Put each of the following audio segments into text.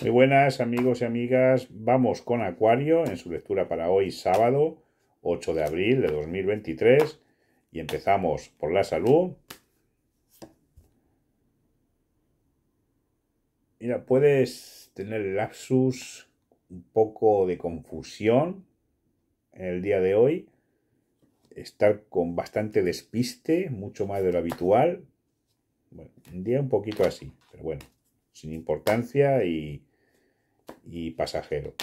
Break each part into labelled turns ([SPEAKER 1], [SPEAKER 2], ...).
[SPEAKER 1] Muy buenas amigos y amigas, vamos con Acuario en su lectura para hoy sábado 8 de abril de 2023 y empezamos por la salud. Mira, puedes tener lapsus, un poco de confusión en el día de hoy, estar con bastante despiste, mucho más de lo habitual. un día un poquito así, pero bueno, sin importancia y y pasajero.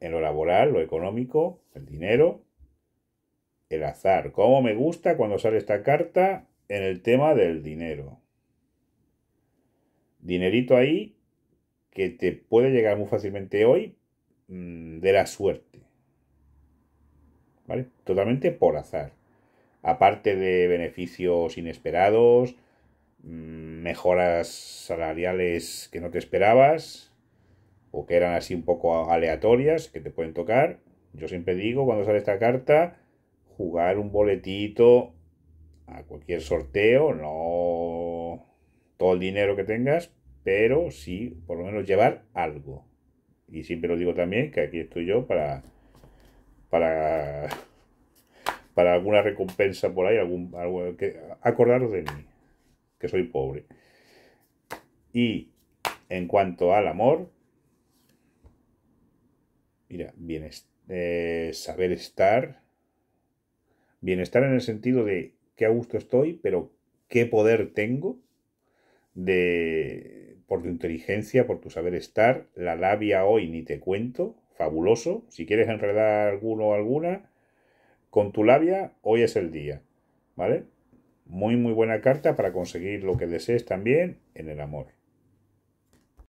[SPEAKER 1] En lo laboral, lo económico, el dinero, el azar. ¿Cómo me gusta cuando sale esta carta en el tema del dinero? Dinerito ahí que te puede llegar muy fácilmente hoy mm, de la suerte. ¿Vale? Totalmente por azar. Aparte de beneficios inesperados, mm, mejoras salariales que no te esperabas, que eran así un poco aleatorias, que te pueden tocar. Yo siempre digo, cuando sale esta carta, jugar un boletito a cualquier sorteo, no todo el dinero que tengas, pero sí, por lo menos llevar algo. Y siempre lo digo también, que aquí estoy yo para, para, para alguna recompensa por ahí, algún, algo, que, acordaros de mí, que soy pobre. Y en cuanto al amor, Mira, eh, saber estar. Bienestar en el sentido de qué a gusto estoy, pero qué poder tengo de, por tu inteligencia, por tu saber estar. La labia hoy ni te cuento. Fabuloso. Si quieres enredar alguno o alguna, con tu labia, hoy es el día. ¿Vale? Muy, muy buena carta para conseguir lo que desees también en el amor.